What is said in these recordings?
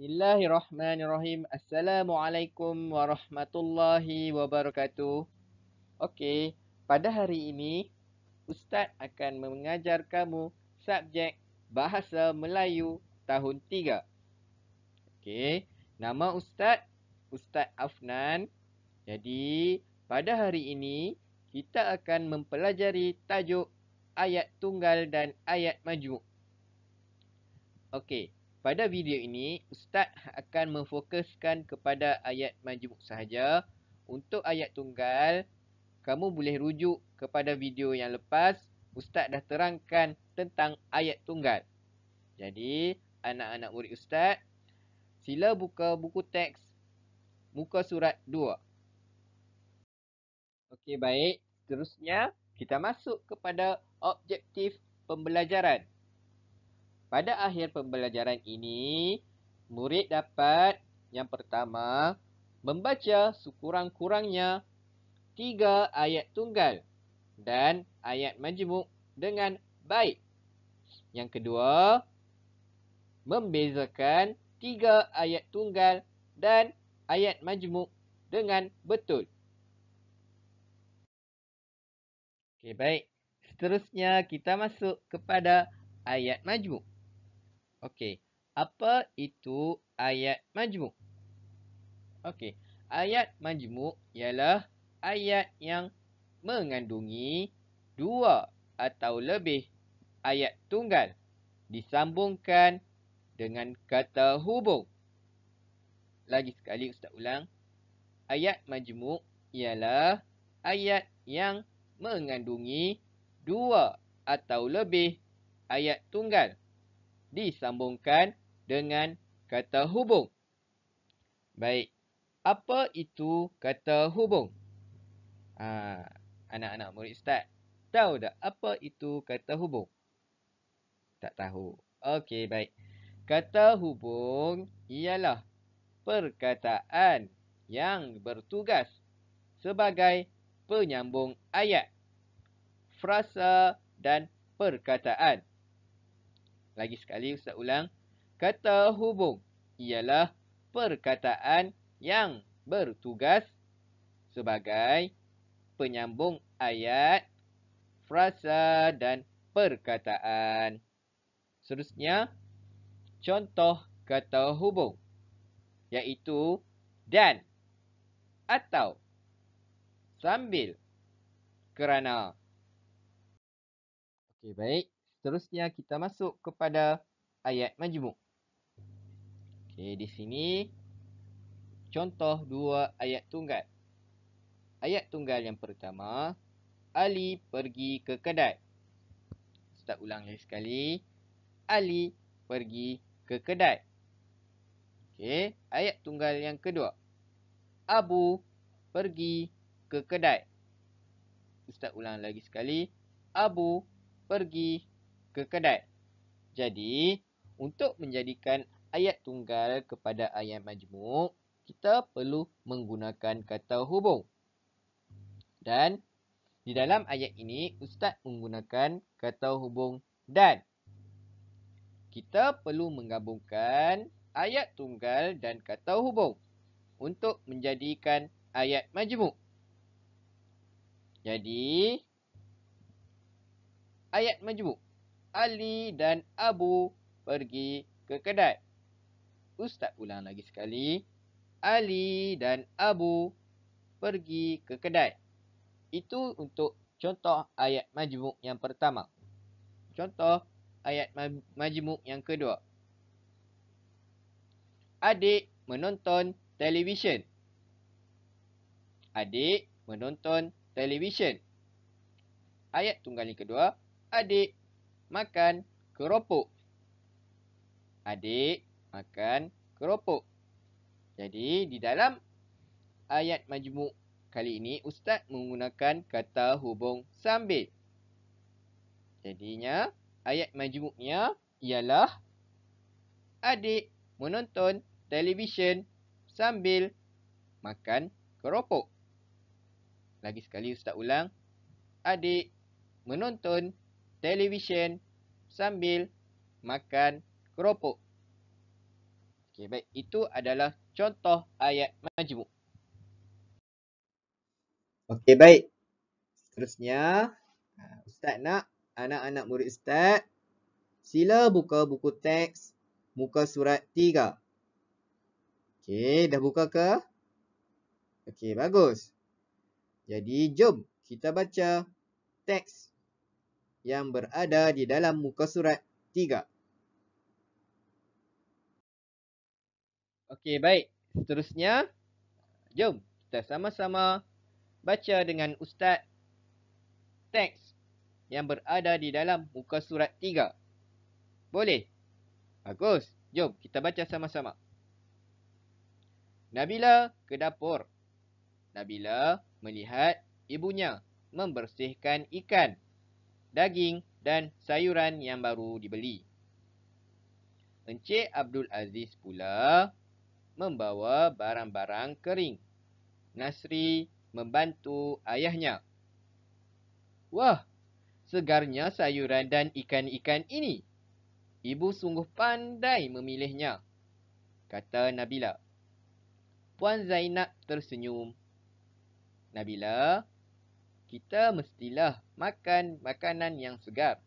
Bismillahirrahmanirrahim. Assalamualaikum warahmatullahi wabarakatuh. Okey, pada hari ini ustaz akan mengajar kamu subjek Bahasa Melayu tahun 3. Okey, nama ustaz Ustaz Afnan. Jadi, pada hari ini kita akan mempelajari tajuk ayat tunggal dan ayat majmu'. Okey, pada video ini, Ustaz akan memfokuskan kepada ayat majmuk sahaja. Untuk ayat tunggal, kamu boleh rujuk kepada video yang lepas. Ustaz dah terangkan tentang ayat tunggal. Jadi, anak-anak murid Ustaz, sila buka buku teks muka surat 2. Okey, baik. Seterusnya, kita masuk kepada objektif pembelajaran. Pada akhir pembelajaran ini, murid dapat yang pertama membaca sekurang-kurangnya tiga ayat tunggal dan ayat majmuk dengan baik. Yang kedua, membezakan tiga ayat tunggal dan ayat majmuk dengan betul. Okay baik. Seterusnya kita masuk kepada ayat majmuk. Okey. Apa itu ayat majmuk? Okey. Ayat majmuk ialah ayat yang mengandungi dua atau lebih ayat tunggal disambungkan dengan kata hubung. Lagi sekali Ustaz ulang. Ayat majmuk ialah ayat yang mengandungi dua atau lebih ayat tunggal disambungkan dengan kata hubung. Baik, apa itu kata hubung? Ha, anak-anak murid start, tahu tak apa itu kata hubung? Tak tahu. Okey, baik. Kata hubung ialah perkataan yang bertugas sebagai penyambung ayat, frasa dan perkataan. Lagi sekali Ustaz ulang. Kata hubung ialah perkataan yang bertugas sebagai penyambung ayat, frasa dan perkataan. Seterusnya, contoh kata hubung iaitu dan atau sambil kerana. Okey, baik seterusnya kita masuk kepada ayat majmuk. Okey, di sini contoh dua ayat tunggal. Ayat tunggal yang pertama, Ali pergi ke kedai. Ustaz ulang lagi sekali. Ali pergi ke kedai. Okey, ayat tunggal yang kedua. Abu pergi ke kedai. Ustaz ulang lagi sekali. Abu pergi ke kedat. Jadi, untuk menjadikan ayat tunggal kepada ayat majmuk, kita perlu menggunakan kata hubung. Dan di dalam ayat ini, ustaz menggunakan kata hubung dan. Kita perlu menggabungkan ayat tunggal dan kata hubung untuk menjadikan ayat majmuk. Jadi, ayat majmuk. Ali dan Abu pergi ke kedai. Ustaz ulang lagi sekali. Ali dan Abu pergi ke kedai. Itu untuk contoh ayat majmuk yang pertama. Contoh ayat majmuk yang kedua. Adik menonton televisyen. Adik menonton televisyen. Ayat tunggal yang kedua. Adik makan keropok. Adik makan keropok. Jadi, di dalam ayat majmuk kali ini, Ustaz menggunakan kata hubung sambil. Jadinya, ayat majmuknya ialah Adik menonton televisyen sambil makan keropok. Lagi sekali Ustaz ulang. Adik menonton televisyen televisyen sambil makan keropok. Okey, baik. Itu adalah contoh ayat majmuk. Okey, baik. Terusnya, ha, Ustaz nak anak-anak murid Ustaz sila buka buku teks muka surat tiga. Okey, dah buka ke? Okey, bagus. Jadi, jom kita baca teks yang berada di dalam muka surat 3. Okey, baik. Seterusnya, jom kita sama-sama baca dengan Ustaz teks yang berada di dalam muka surat 3. Boleh? Bagus. Jom kita baca sama-sama. Nabila ke dapur. Nabila melihat ibunya membersihkan ikan daging dan sayuran yang baru dibeli. Encik Abdul Aziz pula membawa barang-barang kering. Nasri membantu ayahnya. Wah, segarnya sayuran dan ikan-ikan ini. Ibu sungguh pandai memilihnya, kata Nabila. Puan Zainab tersenyum. Nabila kita mestilah makan makanan yang segar.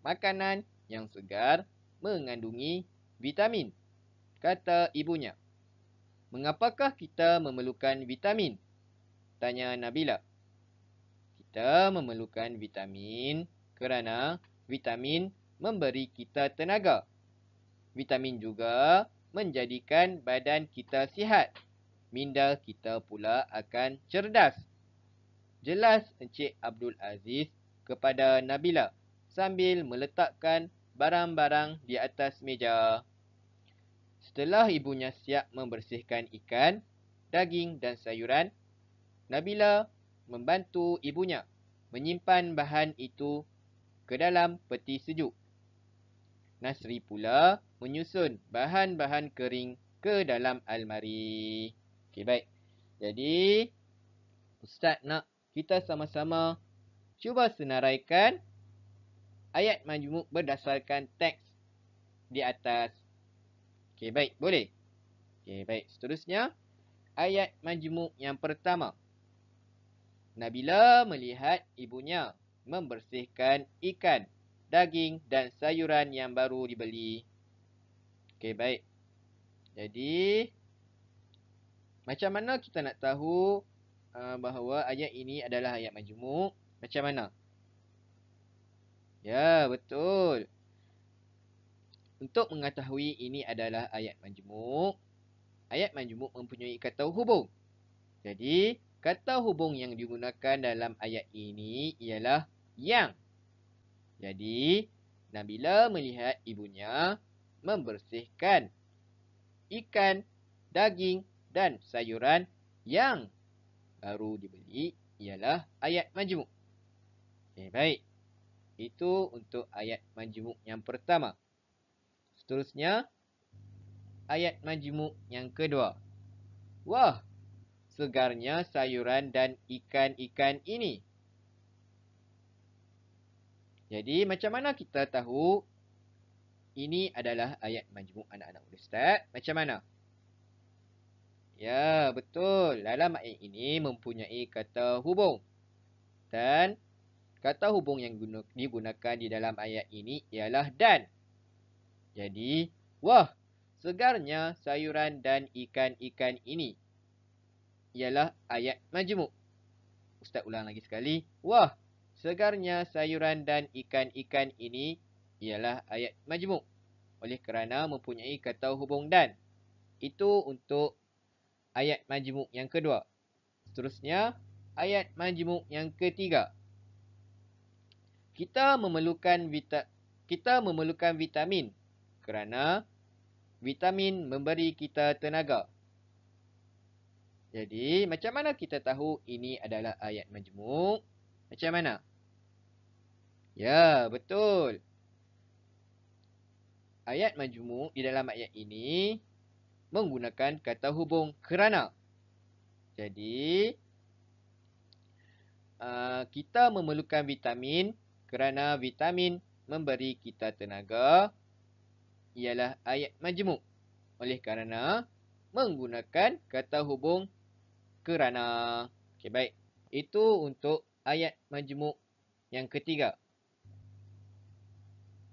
Makanan yang segar mengandungi vitamin, kata ibunya. Mengapakah kita memerlukan vitamin? Tanya Nabila. Kita memerlukan vitamin kerana vitamin memberi kita tenaga. Vitamin juga menjadikan badan kita sihat. Minda kita pula akan cerdas. Jelas Encik Abdul Aziz kepada Nabila sambil meletakkan barang-barang di atas meja. Setelah ibunya siap membersihkan ikan, daging dan sayuran, Nabila membantu ibunya menyimpan bahan itu ke dalam peti sejuk. Nasri pula menyusun bahan-bahan kering ke dalam almari. Okey baik. Jadi Ustaz nak kita sama-sama cuba senaraikan ayat majmuk berdasarkan teks di atas. Okey, baik. Boleh? Okey, baik. Seterusnya, ayat majmuk yang pertama. Nabila melihat ibunya membersihkan ikan, daging dan sayuran yang baru dibeli. Okey, baik. Jadi, macam mana kita nak tahu Ah, bahawa ayat ini adalah ayat majmuk. Macam mana? Ya, betul. Untuk mengetahui ini adalah ayat majmuk, ayat majmuk mempunyai kata hubung. Jadi, kata hubung yang digunakan dalam ayat ini ialah yang. Jadi, Nabila melihat ibunya membersihkan ikan, daging dan sayuran yang baru dibeli ialah ayat majmuk. Okey, baik. Itu untuk ayat majmuk yang pertama. Seterusnya ayat majmuk yang kedua. Wah, segarnya sayuran dan ikan-ikan ini. Jadi, macam mana kita tahu ini adalah ayat majmuk anak-anak Ustaz? Macam mana? Ya, betul. Dalam ayat ini mempunyai kata hubung. Dan kata hubung yang digunakan di dalam ayat ini ialah dan. Jadi, wah, segarnya sayuran dan ikan-ikan ini ialah ayat majmuk. Ustaz ulang lagi sekali. Wah, segarnya sayuran dan ikan-ikan ini ialah ayat majmuk. Oleh kerana mempunyai kata hubung dan. Itu untuk ayat majmuk yang kedua. Seterusnya, ayat majmuk yang ketiga. Kita memerlukan vita, kita memerlukan vitamin kerana vitamin memberi kita tenaga. Jadi, macam mana kita tahu ini adalah ayat majmuk? Macam mana? Ya, betul. Ayat majmuk di dalam ayat ini menggunakan kata hubung kerana. Jadi, uh, kita memerlukan vitamin kerana vitamin memberi kita tenaga ialah ayat majmuk. Oleh kerana menggunakan kata hubung kerana. Okay baik. Itu untuk ayat majmuk yang ketiga.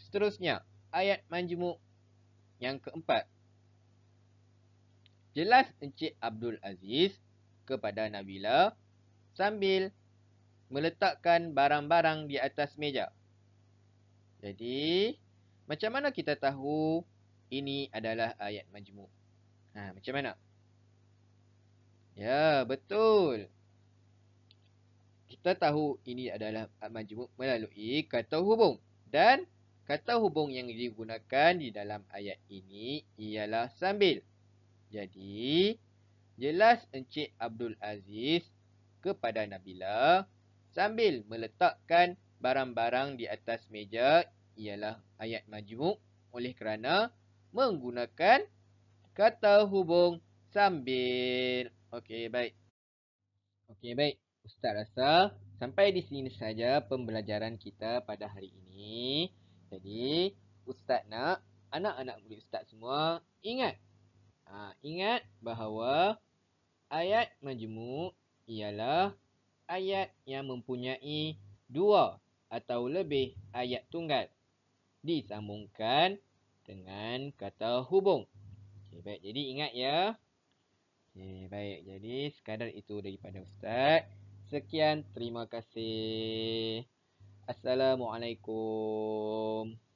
Seterusnya, ayat majmuk yang keempat. Jelas Encik Abdul Aziz kepada Nabila sambil meletakkan barang-barang di atas meja. Jadi, macam mana kita tahu ini adalah ayat majmuk? Ha, macam mana? Ya, betul. Kita tahu ini adalah ayat majmuk melalui kata hubung. Dan kata hubung yang digunakan di dalam ayat ini ialah sambil. Jadi, jelas Encik Abdul Aziz kepada Nabila sambil meletakkan barang-barang di atas meja ialah ayat majmuk oleh kerana menggunakan kata hubung sambil. Okey, baik. Okey, baik. Ustaz rasa sampai di sini saja pembelajaran kita pada hari ini. Jadi, Ustaz nak anak-anak murid Ustaz semua ingat Ha, ingat bahawa ayat majmuk ialah ayat yang mempunyai dua atau lebih ayat tunggal disambungkan dengan kata hubung. Okay, baik, jadi ingat ya. Okay, baik, jadi sekadar itu daripada Ustaz. Sekian, terima kasih. Assalamualaikum.